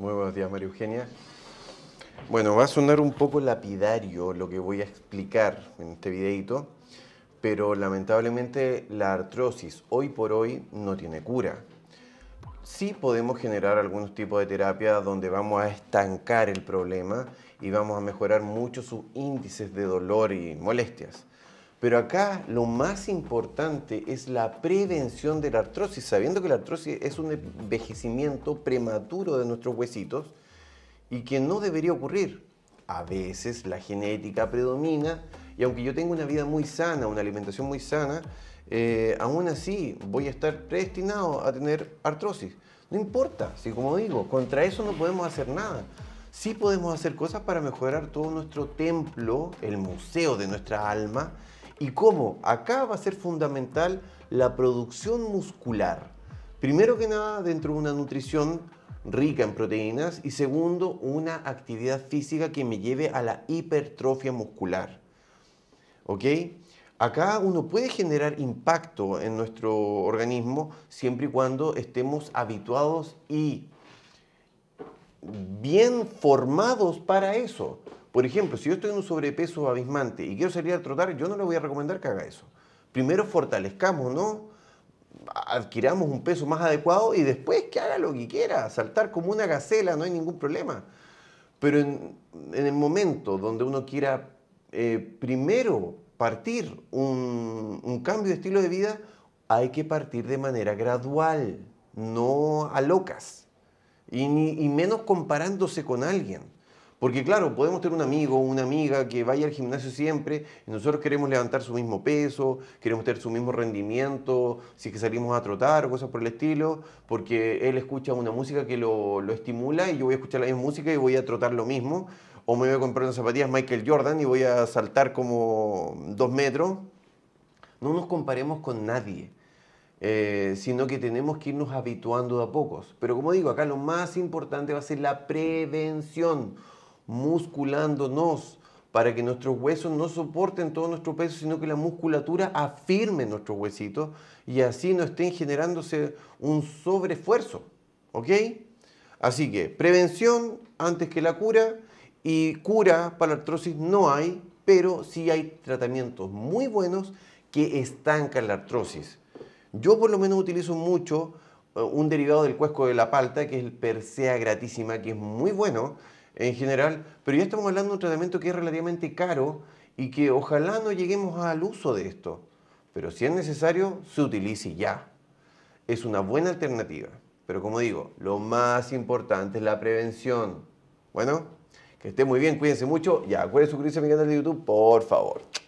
Muy buenos días, María Eugenia. Bueno, va a sonar un poco lapidario lo que voy a explicar en este videito, pero lamentablemente la artrosis hoy por hoy no tiene cura. Sí podemos generar algunos tipos de terapia donde vamos a estancar el problema y vamos a mejorar mucho sus índices de dolor y molestias. Pero acá lo más importante es la prevención de la artrosis, sabiendo que la artrosis es un envejecimiento prematuro de nuestros huesitos y que no debería ocurrir. A veces la genética predomina y aunque yo tenga una vida muy sana, una alimentación muy sana, eh, aún así voy a estar predestinado a tener artrosis. No importa, si como digo, contra eso no podemos hacer nada sí podemos hacer cosas para mejorar todo nuestro templo, el museo de nuestra alma ¿Y cómo? Acá va a ser fundamental la producción muscular. Primero que nada, dentro de una nutrición rica en proteínas y segundo, una actividad física que me lleve a la hipertrofia muscular. ¿Ok? Acá uno puede generar impacto en nuestro organismo siempre y cuando estemos habituados y bien formados para eso. Por ejemplo, si yo estoy en un sobrepeso abismante y quiero salir a trotar, yo no le voy a recomendar que haga eso. Primero fortalezcamos, ¿no? Adquiramos un peso más adecuado y después que haga lo que quiera, saltar como una gacela, no hay ningún problema. Pero en, el momento donde uno quiera eh, primero partir un, cambio de estilo de vida, hay que partir de manera gradual, no a locas, y, y menos comparándose con alguien. Porque claro, podemos tener un amigo o una amiga que vaya al gimnasio siempre y nosotros queremos levantar su mismo peso, queremos tener su mismo rendimiento, si que salimos a trotar o cosas por el estilo, porque él escucha una música que lo, estimula y yo voy a escuchar la misma música y voy a trotar lo mismo, o me voy a comprar unas zapatillas Michael Jordan y voy a saltar como dos metros. No nos comparemos con nadie. Eh, sino que tenemos que irnos habituando a pocos. Pero como digo, acá lo más importante va a ser la prevención musculándonos para que nuestros huesos no soporten todo nuestro peso, sino que la musculatura afirme nuestros huesitos y así no estén generándose un sobreesfuerzo. ¿Ok? Así que prevención antes que la cura y cura para la artrosis no hay, pero sí hay tratamientos muy buenos que estancan la artrosis. Yo por lo menos utilizo mucho eh, un derivado del cuesco de la palta, que es el Persea gratísima, que es muy bueno en general, pero ya estamos hablando de un tratamiento que es relativamente caro y que ojalá no lleguemos al uso de esto, pero si es necesario, se utilice ya. Es una buena alternativa, pero como digo, lo más importante es la prevención. Bueno, que esté muy bien, cuídense mucho y acuérdense suscribirse a mi canal de YouTube, por favor.